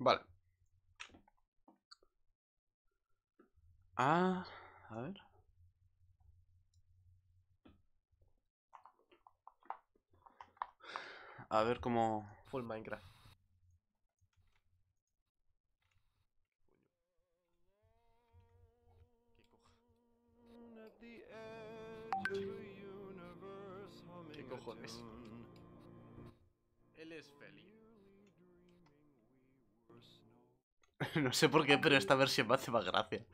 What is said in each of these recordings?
Vale. Ah, a ver. A ver cómo... Full Minecraft. ¿Qué cojones? Él es feliz. no sé por qué, pero esta versión me hace más gracia.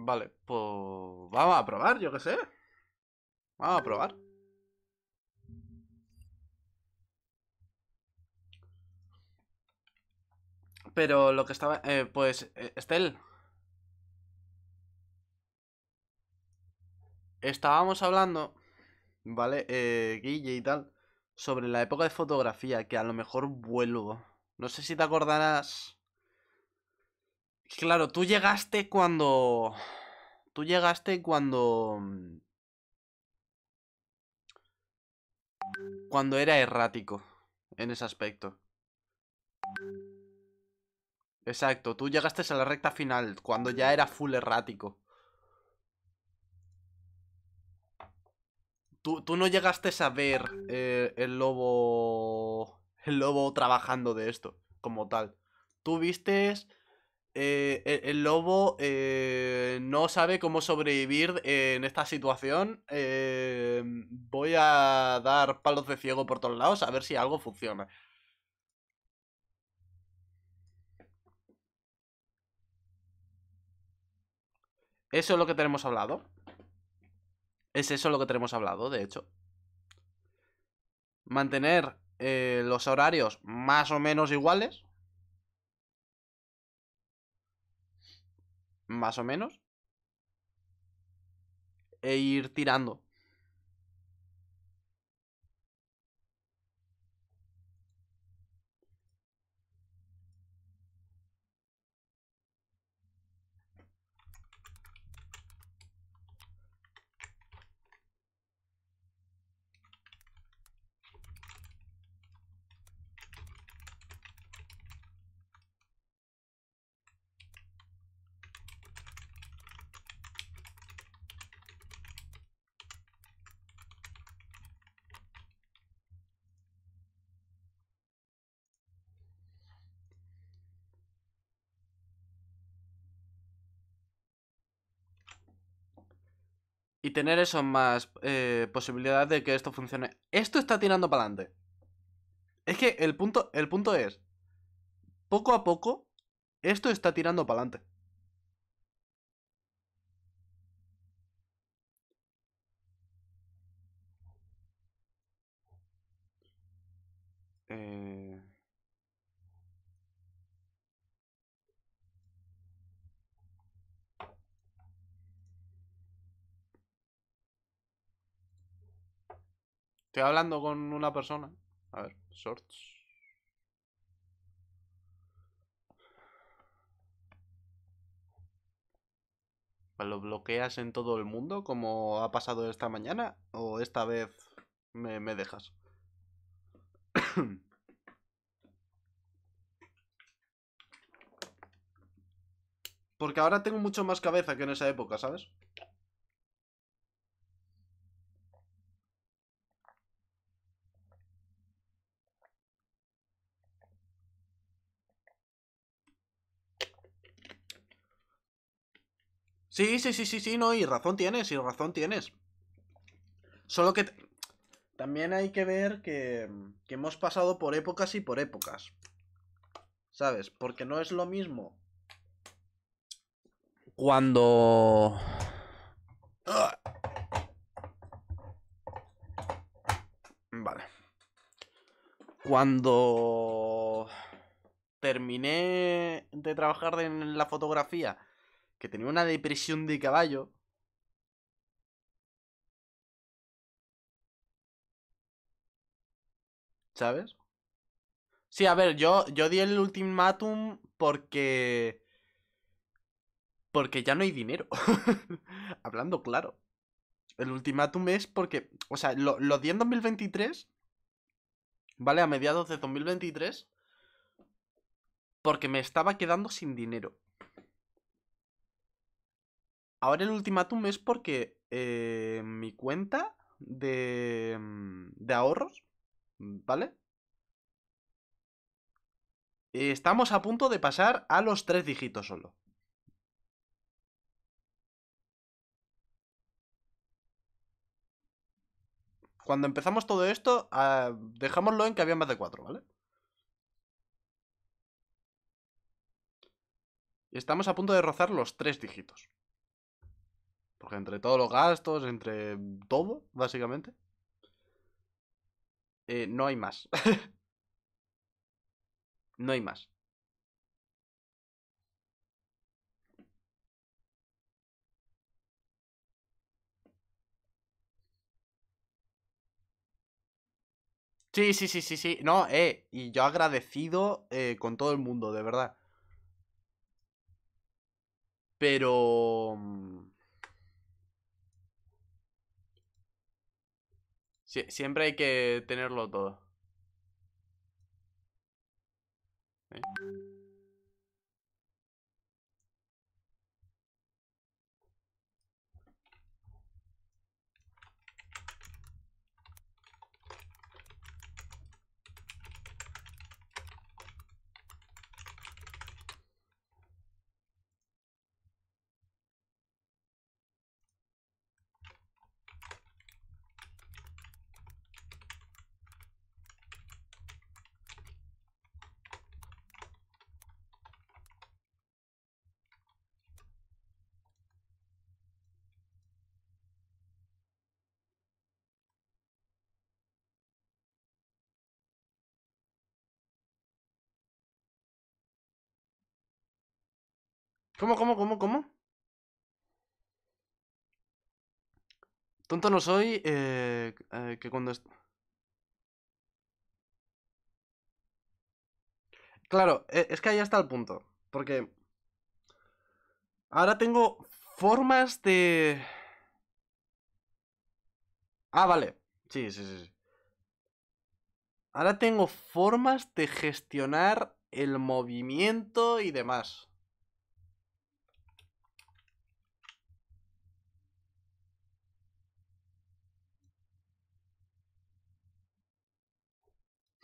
Vale, pues vamos a probar, yo qué sé. Vamos a probar. pero lo que estaba... Eh, pues, eh, Estel. Estábamos hablando, ¿vale? Eh, Guille y tal, sobre la época de fotografía, que a lo mejor vuelvo. No sé si te acordarás... Claro, tú llegaste cuando... Tú llegaste cuando... Mm, cuando era errático, en ese aspecto. Exacto, tú llegaste a la recta final, cuando ya era full errático. Tú, no llegaste a ver eh, el lobo. El lobo trabajando de esto, como tal. Tú vistes. Eh, e, el, lobo eh, no sabe cómo sobrevivir en esta situación. voy a dar palos de ciego por todos lados a ver si algo funciona. Eso es lo que tenemos hablado. Es eso lo que tenemos hablado, de hecho. Mantener eh, los horarios más o menos iguales. Más o menos. E ir tirando. y tener eso más eh, posibilidad de que esto funcione. Esto está tirando para adelante. Es que el punto, el punto es, poco a poco, esto está tirando para adelante. Eh... Estoy hablando con una persona. A ver, shorts. ¿Lo bloqueas en todo el mundo como ha pasado esta mañana? ¿O esta vez me, me dejas? Porque ahora tengo mucho más cabeza que en esa época, ¿sabes? Sí, sí, sí, sí, sí, no, y razón tienes, y razón tienes. Solo que también hay que ver que, hemos pasado por épocas y por épocas. ¿Sabes? Porque no es lo mismo cuando... Vale. Cuando terminé de trabajar en la fotografía que tenía una depresión de caballo. ¿Sabes? Sí, a ver, yo, yo di el ultimátum porque... Porque ya no hay dinero. Hablando claro. El ultimátum es porque... O sea, lo, lo di en 2023. ¿Vale? A mediados de 2023. Porque me estaba quedando sin dinero. Ahora el ultimátum es porque eh, mi cuenta de, mm, de ahorros, mm, ¿vale? Eh, estamos a punto de pasar a los tres dígitos solo. Cuando empezamos todo esto, ah, dejámoslo en que había más de cuatro, ¿vale? Estamos a punto de rozar los tres dígitos. Porque entre todos los gastos, entre todo, básicamente, eh, no hay más. no hay más. Sí, sí, sí, sí, sí. No, eh, y yo agradecido eh, con todo el mundo, de verdad. Pero... Mm, siempre hay que tenerlo todo. ¿Cómo, cómo, cómo, cómo? Tonto no soy eh, eh, que cuando... Es... Claro, e, es que ahí está el punto. Porque ahora tengo formas de... Ah, vale. Sí, sí, sí. Ahora tengo formas de gestionar el movimiento y demás.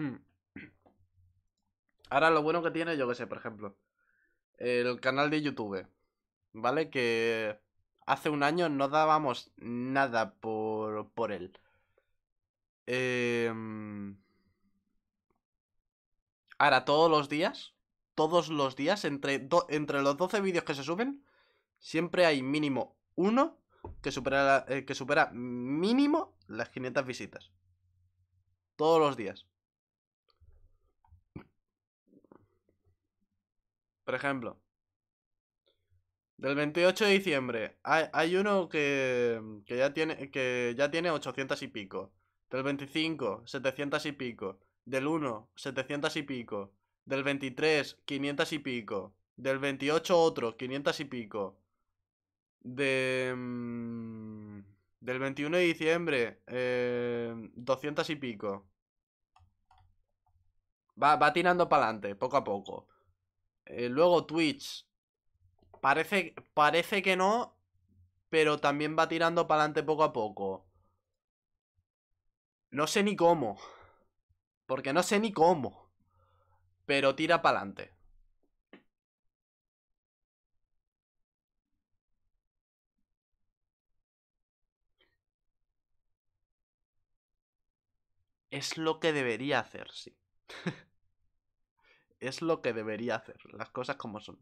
Hmm. Ahora lo bueno que tiene, yo que sé, por ejemplo, el canal de YouTube, ¿vale? Que hace un año no dábamos nada por, él. Em, ahora, todos los días, todos los días, entre, entre los 12 vídeos que se suben, siempre hay mínimo uno que supera, eh, que supera mínimo las 500 visitas. Todos los días. Por ejemplo, del 28 de diciembre hay, uno que, que, ya tiene, que ya tiene 800 y pico. Del 25, 700 y pico. Del 1, 700 y pico. Del 23, 500 y pico. Del 28, otro, 500 y pico. Mm, del 21 de diciembre, 200 eh, y pico. Va, va tirando para adelante, poco a poco. Eh, luego Twitch. Parece, parece que no, pero también va tirando para adelante poco a poco. No sé ni cómo. Porque no sé ni cómo. Pero tira para adelante. Es lo que debería hacer, sí. es lo que debería hacer, las cosas como son.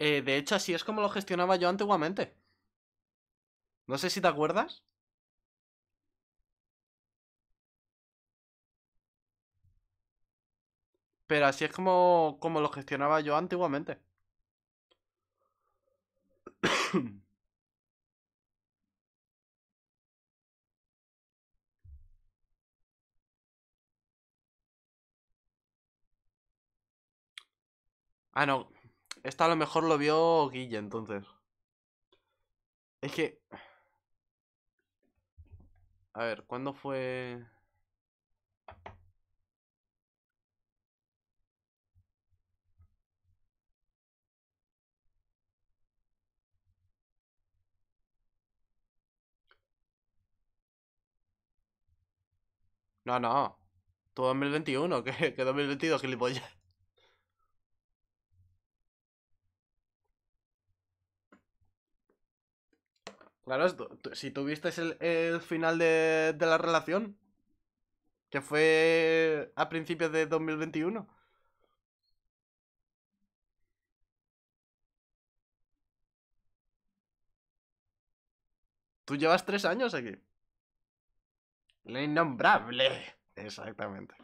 Eh, de hecho, así es como lo gestionaba yo antiguamente. No sé si te acuerdas. Pero así es como, como lo gestionaba yo antiguamente. ah, no. Esta a lo mejor lo vio Guille, entonces. Es que... A ver, ¿cuándo fue...? No, no. Todo 2021, que, que 2022, gilipollas. Claro, si tuviste el, final de, de, la relación, que fue a principios de 2021. Tú llevas tres años aquí. La innombrable. Exactamente.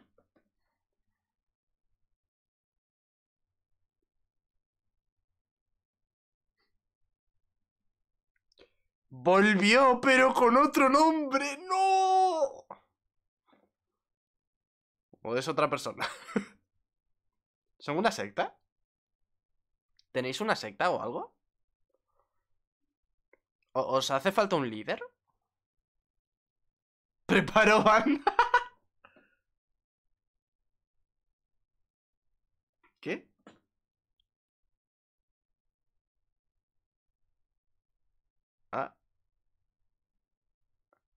Volvió, pero con otro nombre. ¡No! O es otra persona. ¿Son una secta? ¿Tenéis una secta o algo? ¿Os hace falta un líder? ¿Preparo banda?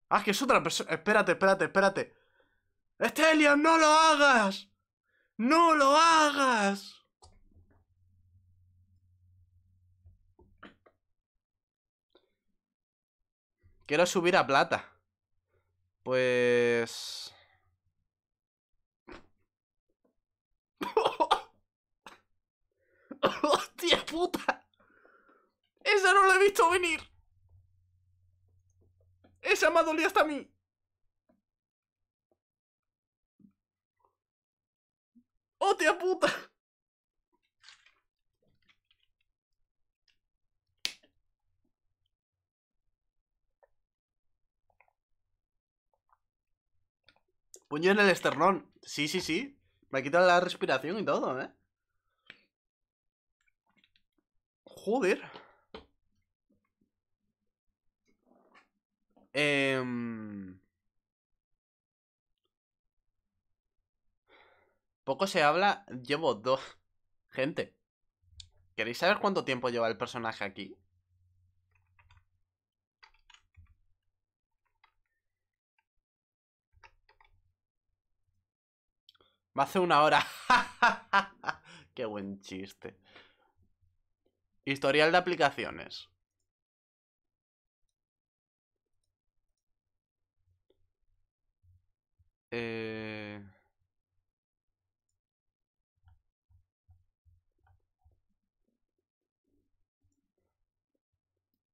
Ah, que es otra persona. Espérate, espérate, espérate. Estelion, no lo hagas. No lo hagas. Quiero subir a plata. Pues... ¡Hostia puta! ¡Esa no la he visto venir! Esa amado dolió hasta a mí. ¡Hostia ¡Oh, puta! Puño en el esternón. Sí, sí, sí. Me ha quitado la respiración y todo, ¿eh? Joder. Em, poco se habla. Llevo dos. Gente. ¿Queréis saber cuánto tiempo lleva el personaje aquí? Va hace una hora. Qué buen chiste. Historial de aplicaciones. Eh,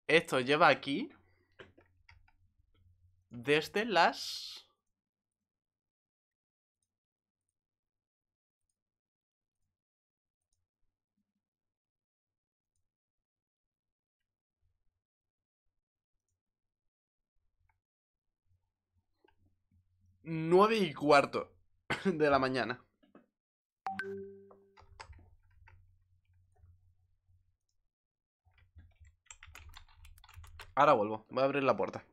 esto lleva aquí desde las 9 y cuarto de la mañana. Ahora vuelvo, voy a abrir la puerta.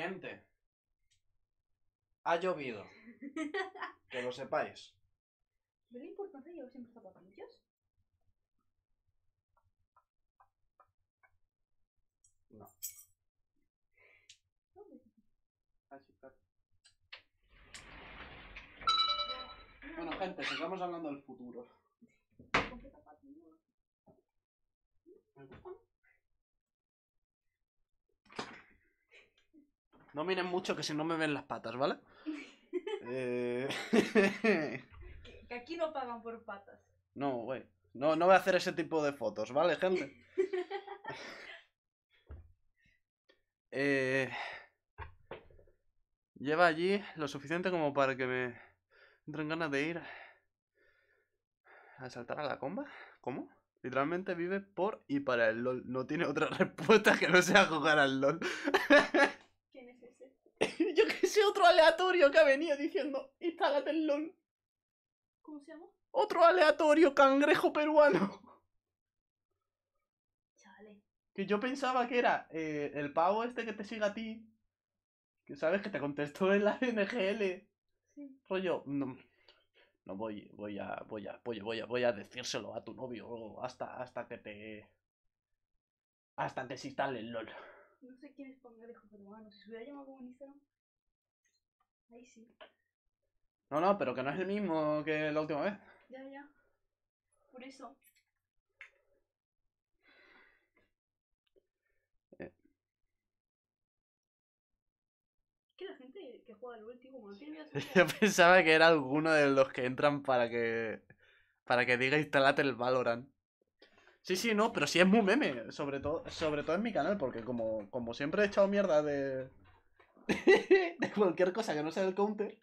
gente, ha llovido. que lo sepáis. ¿Belén por qué yo siempre zapatillas? No. claro. Bueno, gente, sigamos hablando del futuro. ¿Me gustan? No miren mucho que si no me ven las patas, ¿vale? Eh, que, aquí no pagan por patas. No, güey. No, no voy a hacer ese tipo de fotos, ¿vale, gente? Eh, lleva allí lo suficiente como para que me entren ganas de ir a saltar a la comba. ¿Cómo? Literalmente vive por y para el LOL. No tiene otra respuesta que no sea jugar al LOL. yo que sé, otro aleatorio que venía diciendo, instálate el LOL. ¿Cómo se llama? Otro aleatorio cangrejo peruano. Chale. Que yo pensaba que era eh, el pavo este que te siga a ti. Que sabes que te contestó en la NGL. Sí. Rollo, no. No voy, voy a, voy a, voy a, voy a, voy a decírselo a tu novio hasta, hasta que te. Hasta que se instale el LOL no sé quién es Pangalejo peruano. Si se hubiera llamado como un Instagram, ahí sí. No, no, pero que no es el mismo que la última vez. Ya, ya. Por eso. Eh. Es que la gente que juega al último como no tiene Yo pensaba que era alguno de los que entran para que. para que diga instalate el Valorant. Sí, sí, no, pero sí es muy meme, sobre todo, sobre todo en mi canal, porque como, como siempre he echado mierda de. de cualquier cosa que no sea el counter.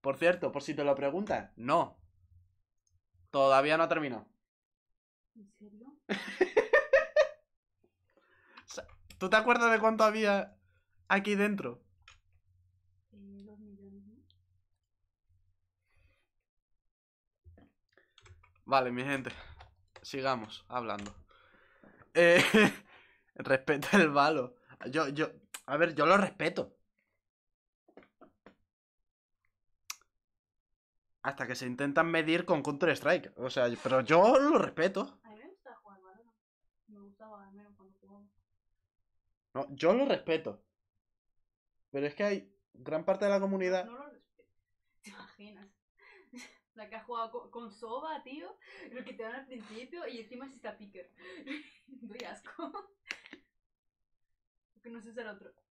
Por cierto, por si te lo preguntas, no. Todavía no ha terminado. ¿En serio? ¿Tú te acuerdas de cuánto había aquí dentro? Vale, mi gente. Sigamos hablando. Eh, respeta el balo. Yo, yo. A ver, yo lo respeto. Hasta que se intentan medir con Counter Strike. O sea, pero yo lo respeto. A Me menos cuando No, yo lo respeto. Pero es que hay gran parte de la comunidad. La que ha jugado con, soba, tío. Lo que te dan al principio y encima si está picker. Doy asco. Porque no sé el otro.